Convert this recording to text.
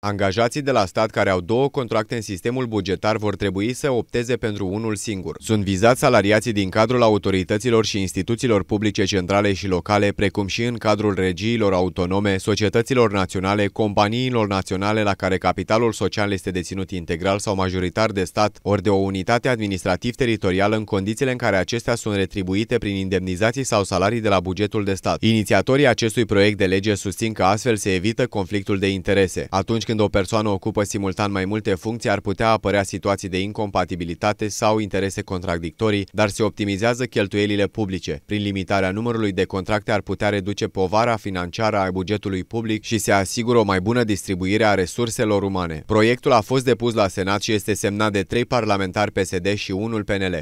Angajații de la stat care au două contracte în sistemul bugetar vor trebui să opteze pentru unul singur. Sunt vizați salariații din cadrul autorităților și instituțiilor publice centrale și locale, precum și în cadrul regiilor autonome, societăților naționale, companiilor naționale la care capitalul social este deținut integral sau majoritar de stat, ori de o unitate administrativ-teritorială în condițiile în care acestea sunt retribuite prin indemnizații sau salarii de la bugetul de stat. Inițiatorii acestui proiect de lege susțin că astfel se evită conflictul de interese. Atunci când o persoană ocupă simultan mai multe funcții, ar putea apărea situații de incompatibilitate sau interese contradictorii, dar se optimizează cheltuielile publice. Prin limitarea numărului de contracte ar putea reduce povara financiară a bugetului public și se asigură o mai bună distribuire a resurselor umane. Proiectul a fost depus la Senat și este semnat de trei parlamentari PSD și unul PNL.